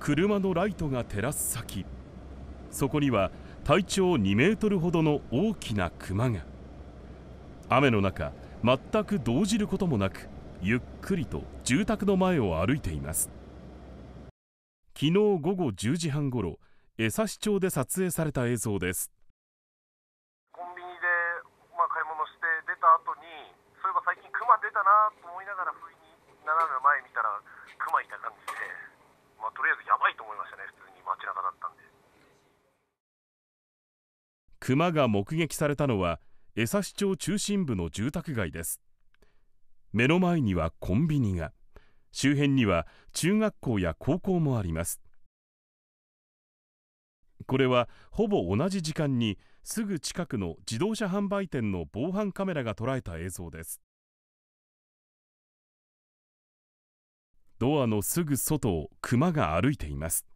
車のライトが照らす先そこには体長2メートルほどの大きなクマが雨の中全く動じることもなくゆっくりと住宅の前を歩いています昨日午後10時半ごろ江差町で撮影された映像ですコンビニで、まあ、買い物して出た後にそういえば最近クマ出たなと思いながら不意に斜め前熊が目撃されたのは江差町中心部の住宅街です目の前にはコンビニが周辺には中学校や高校もありますこれはほぼ同じ時間にすぐ近くの自動車販売店の防犯カメラが捉えた映像ですドアのすぐ外をクマが歩いています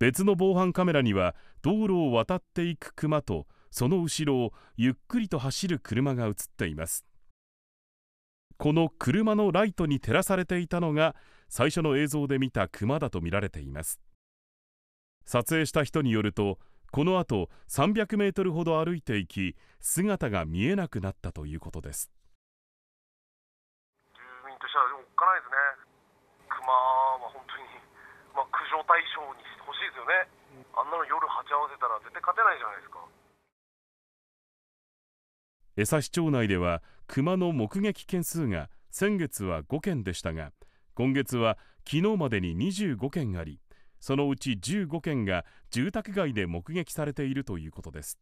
別の防犯カメラには道路を渡っていく熊とその後ろをゆっくりと走る車が映っていますこの車のライトに照らされていたのが最初の映像で見た熊だと見られています撮影した人によるとこの後300メートルほど歩いていき姿が見えなくなったということです住民としてはおっかないですね熊は本当にじゃないですか江差町内では熊の目撃件数が先月は5件でしたが今月は昨日までに25件ありそのうち15件が住宅街で目撃されているということです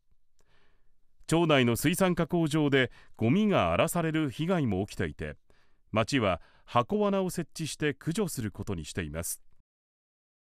町内の水産加工場でゴミが荒らされる被害も起きていて町は箱罠を設置して駆除することにしています